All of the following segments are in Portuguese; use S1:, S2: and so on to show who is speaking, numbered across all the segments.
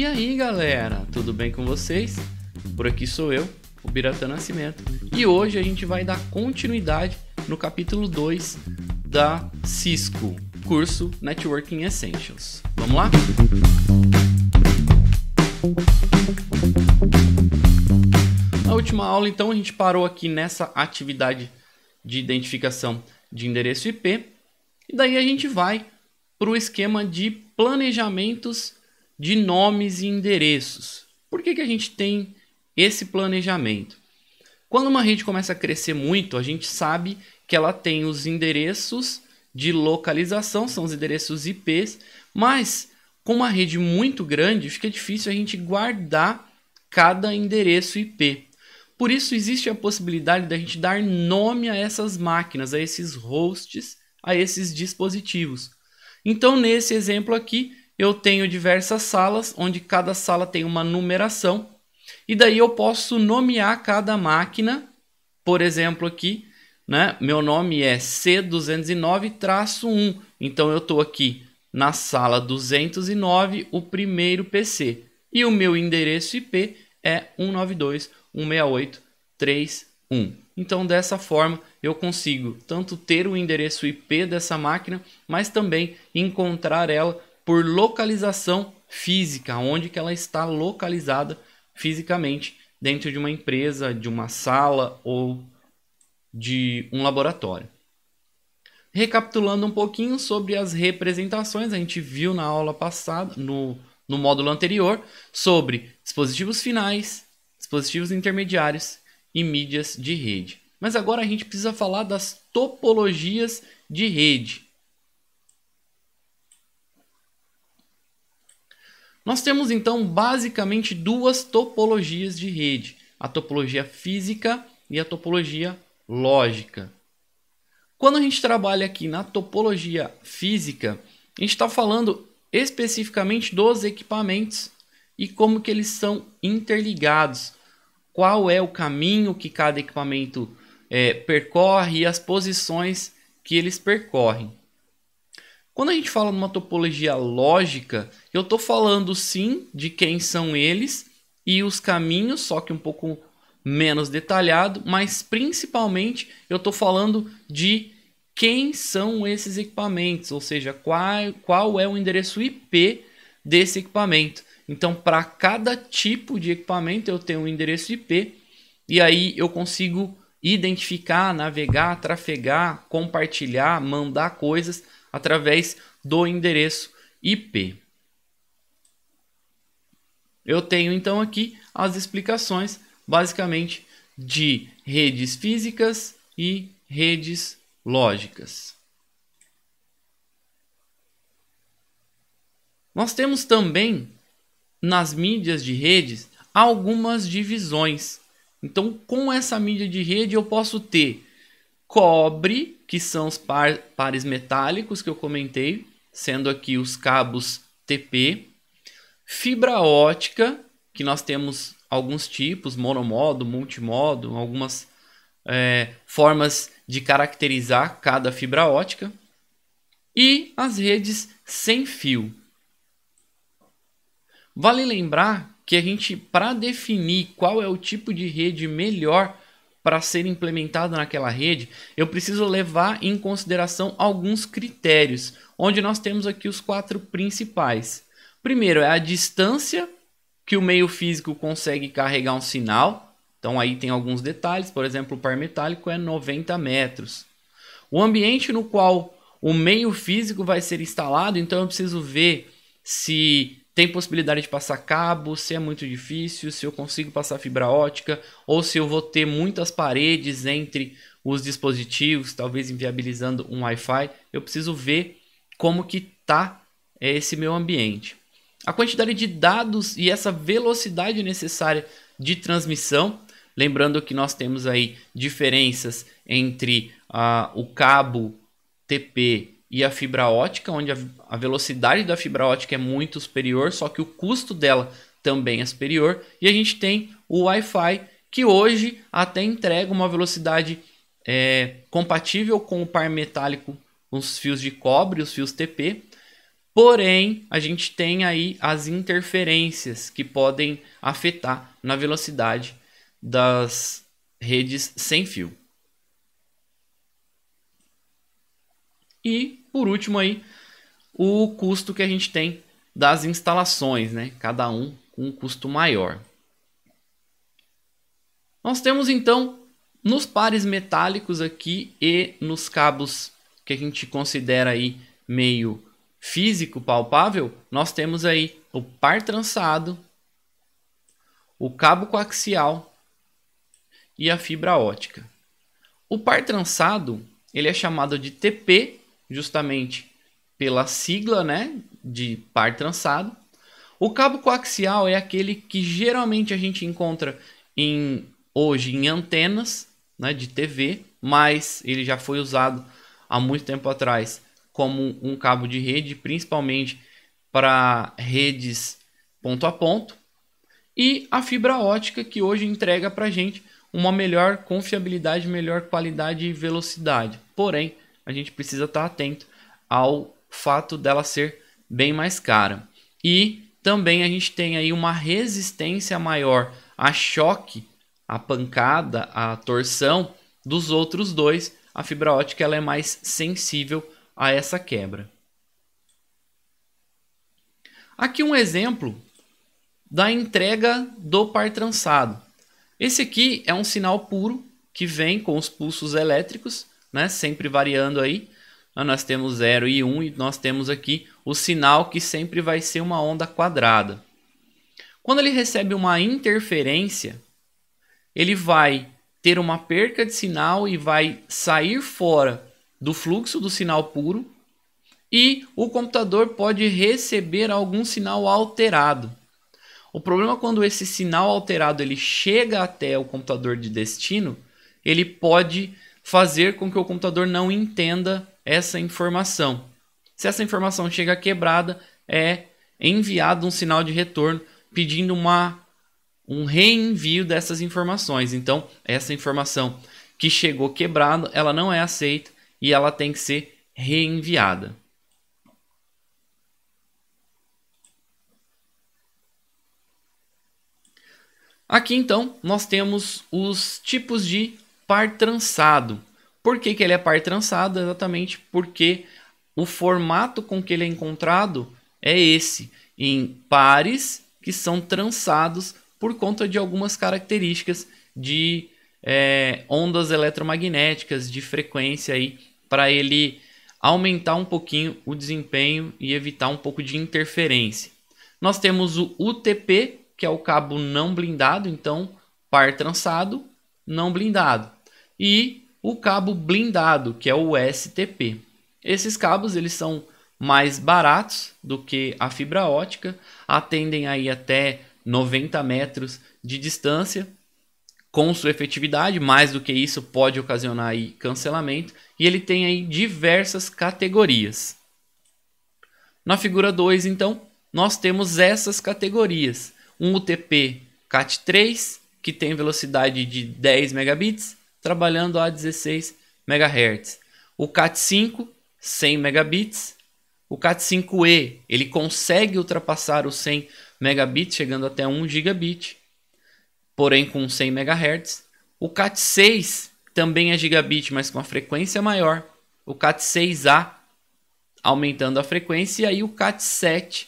S1: E aí galera, tudo bem com vocês? Por aqui sou eu, o Biratã Nascimento, e hoje a gente vai dar continuidade no capítulo 2 da Cisco, curso Networking Essentials. Vamos lá? Na última aula, então, a gente parou aqui nessa atividade de identificação de endereço IP, e daí a gente vai para o esquema de planejamentos de nomes e endereços. Por que, que a gente tem esse planejamento? Quando uma rede começa a crescer muito, a gente sabe que ela tem os endereços de localização, são os endereços IPs, mas com uma rede muito grande, fica é difícil a gente guardar cada endereço IP. Por isso existe a possibilidade da gente dar nome a essas máquinas, a esses hosts, a esses dispositivos. Então, nesse exemplo aqui, eu tenho diversas salas, onde cada sala tem uma numeração, e daí eu posso nomear cada máquina, por exemplo, aqui, né? Meu nome é C209-1, então eu estou aqui na sala 209, o primeiro PC, e o meu endereço IP é 192.168.3.1. Então, dessa forma, eu consigo tanto ter o endereço IP dessa máquina, mas também encontrar ela por localização física, onde que ela está localizada fisicamente dentro de uma empresa, de uma sala ou de um laboratório. Recapitulando um pouquinho sobre as representações, a gente viu na aula passada, no, no módulo anterior, sobre dispositivos finais, dispositivos intermediários e mídias de rede. Mas agora a gente precisa falar das topologias de rede. Nós temos então basicamente duas topologias de rede: a topologia física e a topologia lógica. Quando a gente trabalha aqui na topologia física, a gente está falando especificamente dos equipamentos e como que eles são interligados, qual é o caminho que cada equipamento é, percorre e as posições que eles percorrem. Quando a gente fala numa topologia lógica, eu estou falando sim de quem são eles e os caminhos, só que um pouco menos detalhado, mas principalmente eu estou falando de quem são esses equipamentos, ou seja, qual, qual é o endereço IP desse equipamento. Então, para cada tipo de equipamento, eu tenho um endereço IP e aí eu consigo identificar, navegar, trafegar, compartilhar, mandar coisas através do endereço IP. Eu tenho então aqui as explicações basicamente de redes físicas e redes lógicas. Nós temos também nas mídias de redes algumas divisões. Então, com essa mídia de rede, eu posso ter cobre, que são os par, pares metálicos que eu comentei, sendo aqui os cabos TP, fibra ótica, que nós temos alguns tipos, monomodo, multimodo, algumas é, formas de caracterizar cada fibra ótica, e as redes sem fio. Vale lembrar que a gente, para definir qual é o tipo de rede melhor para ser implementada naquela rede, eu preciso levar em consideração alguns critérios, onde nós temos aqui os quatro principais. Primeiro é a distância que o meio físico consegue carregar um sinal. Então aí tem alguns detalhes, por exemplo, o par metálico é 90 metros. O ambiente no qual o meio físico vai ser instalado, então eu preciso ver se tem possibilidade de passar cabo, se é muito difícil, se eu consigo passar fibra ótica, ou se eu vou ter muitas paredes entre os dispositivos, talvez inviabilizando um Wi-Fi. Eu preciso ver como que está eh, esse meu ambiente. A quantidade de dados e essa velocidade necessária de transmissão, lembrando que nós temos aí diferenças entre ah, o cabo TP e a fibra ótica, onde a, velocidade da fibra ótica é muito superior, só que o custo dela também é superior. E a gente tem o Wi-Fi, que hoje até entrega uma velocidade é, compatível com o par metálico, os fios de cobre, os fios TP. Porém, a gente tem aí as interferências que podem afetar na velocidade das redes sem fio. E por último aí, o custo que a gente tem das instalações, né? Cada um com um custo maior. Nós temos então nos pares metálicos aqui e nos cabos que a gente considera aí meio físico palpável, nós temos aí o par trançado, o cabo coaxial e a fibra ótica. O par trançado, ele é chamado de TP justamente pela sigla, né, de par trançado. O cabo coaxial é aquele que geralmente a gente encontra em hoje em antenas, né, de TV, mas ele já foi usado há muito tempo atrás como um cabo de rede, principalmente para redes ponto a ponto. E a fibra ótica que hoje entrega para gente uma melhor confiabilidade, melhor qualidade e velocidade. Porém, a gente precisa estar atento ao fato dela ser bem mais cara. E também a gente tem aí uma resistência maior a choque, a pancada, a torção dos outros dois. A fibra ótica ela é mais sensível a essa quebra. Aqui um exemplo da entrega do par trançado. Esse aqui é um sinal puro que vem com os pulsos elétricos né? Sempre variando aí. Ah, nós temos 0 e 1 um, e nós temos aqui o sinal que sempre vai ser uma onda quadrada. Quando ele recebe uma interferência, ele vai ter uma perca de sinal e vai sair fora do fluxo do sinal puro e o computador pode receber algum sinal alterado. O problema é quando esse sinal alterado ele chega até o computador de destino, ele pode fazer com que o computador não entenda essa informação. Se essa informação chega quebrada, é enviado um sinal de retorno pedindo uma, um reenvio dessas informações. Então, essa informação que chegou quebrada, ela não é aceita e ela tem que ser reenviada. Aqui então nós temos os tipos de par trançado. Por que, que ele é par trançado? Exatamente porque o formato com que ele é encontrado é esse, em pares que são trançados por conta de algumas características de é, ondas eletromagnéticas, de frequência aí, para ele aumentar um pouquinho o desempenho e evitar um pouco de interferência. Nós temos o UTP, que é o cabo não blindado, então par trançado, não blindado e o cabo blindado, que é o STP. Esses cabos eles são mais baratos do que a fibra ótica, atendem aí até 90 metros de distância com sua efetividade, mais do que isso pode ocasionar aí cancelamento, e ele tem aí diversas categorias. Na figura 2, então, nós temos essas categorias. Um UTP CAT3, que tem velocidade de 10 megabits, trabalhando a 16 MHz. O CAT5, 100 megabits. O CAT5E, ele consegue ultrapassar os 100 megabits, chegando até 1 gigabit, porém com 100 MHz. O CAT6 também é gigabit, mas com a frequência maior. O CAT6A, aumentando a frequência. E aí o CAT7,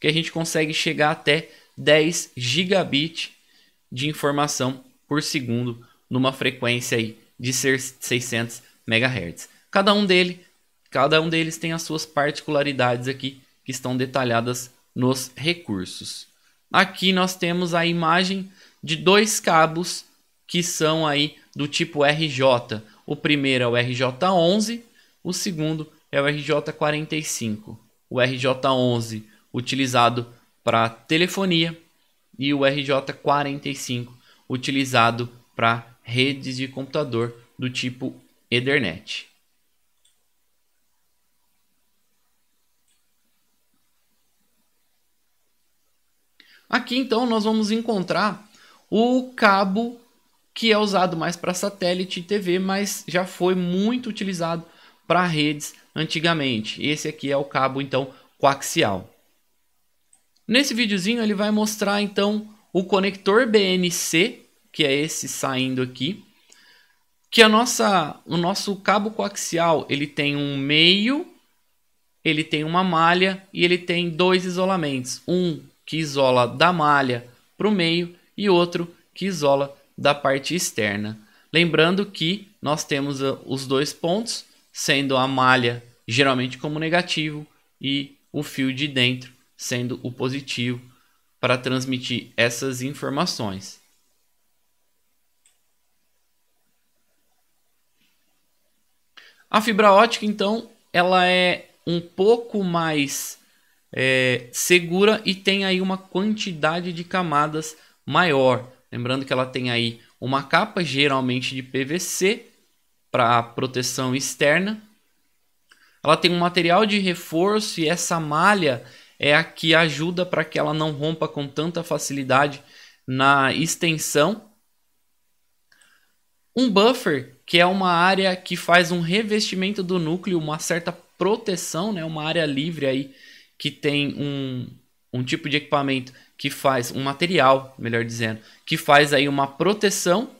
S1: que a gente consegue chegar até 10 gigabit de informação por segundo numa frequência aí de 600 MHz. Cada um dele, cada um deles tem as suas particularidades aqui que estão detalhadas nos recursos. Aqui nós temos a imagem de dois cabos que são aí do tipo RJ. O primeiro é o RJ11, o segundo é o RJ45. O RJ11 utilizado para telefonia e o RJ45 utilizado para redes de computador do tipo Ethernet. Aqui então nós vamos encontrar o cabo que é usado mais para satélite e TV, mas já foi muito utilizado para redes antigamente. Esse aqui é o cabo então coaxial. Nesse videozinho ele vai mostrar então o conector BNC que é esse saindo aqui, que a nossa, o nosso cabo coaxial ele tem um meio, ele tem uma malha e ele tem dois isolamentos, um que isola da malha para o meio e outro que isola da parte externa. Lembrando que nós temos ah, os dois pontos, sendo a malha geralmente como negativo e o fio de dentro sendo o positivo para transmitir essas informações. A fibra ótica, então, ela é um pouco mais é, segura e tem aí uma quantidade de camadas maior. Lembrando que ela tem aí uma capa, geralmente de PVC, para proteção externa. Ela tem um material de reforço e essa malha é a que ajuda para que ela não rompa com tanta facilidade na extensão. Um buffer que é uma área que faz um revestimento do núcleo, uma certa proteção, né? Uma área livre aí que tem um, um tipo de equipamento que faz um material, melhor dizendo, que faz aí uma proteção.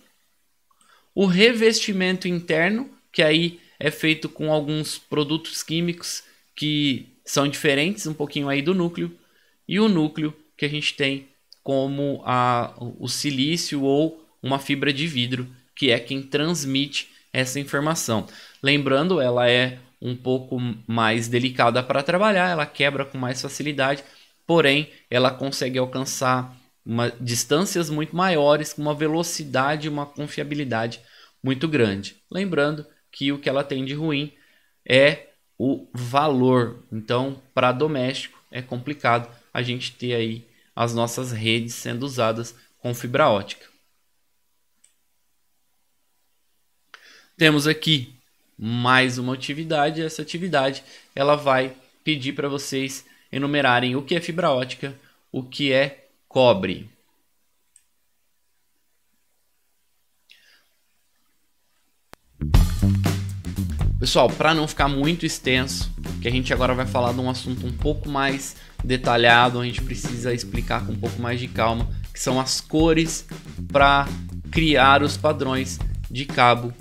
S1: O revestimento interno, que aí é feito com alguns produtos químicos que são diferentes um pouquinho aí do núcleo e o núcleo que a gente tem como a, o silício ou uma fibra de vidro que é quem transmite essa informação. Lembrando, ela é um pouco mais delicada para trabalhar, ela quebra com mais facilidade, porém ela consegue alcançar uma, distâncias muito maiores com uma velocidade e uma confiabilidade muito grande. Lembrando que o que ela tem de ruim é o valor. Então, para doméstico é complicado a gente ter aí as nossas redes sendo usadas com fibra ótica. temos aqui mais uma atividade. Essa atividade ela vai pedir para vocês enumerarem o que é fibra ótica, o que é cobre. Pessoal, para não ficar muito extenso, que a gente agora vai falar de um assunto um pouco mais detalhado, a gente precisa explicar com um pouco mais de calma, que são as cores para criar os padrões de cabo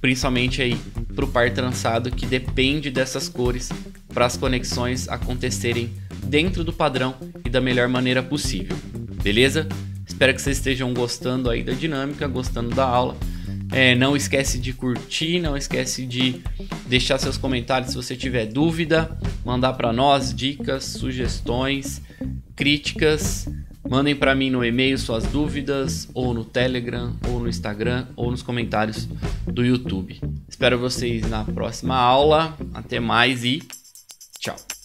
S1: principalmente aí para o par trançado que depende dessas cores para as conexões acontecerem dentro do padrão e da melhor maneira possível, beleza? Espero que vocês estejam gostando aí da dinâmica, gostando da aula. É, não esquece de curtir, não esquece de deixar seus comentários se você tiver dúvida, mandar para nós dicas, sugestões, críticas. Mandem para mim no e-mail suas dúvidas, ou no Telegram, ou no Instagram, ou nos comentários do YouTube. Espero vocês na próxima aula. Até mais e tchau.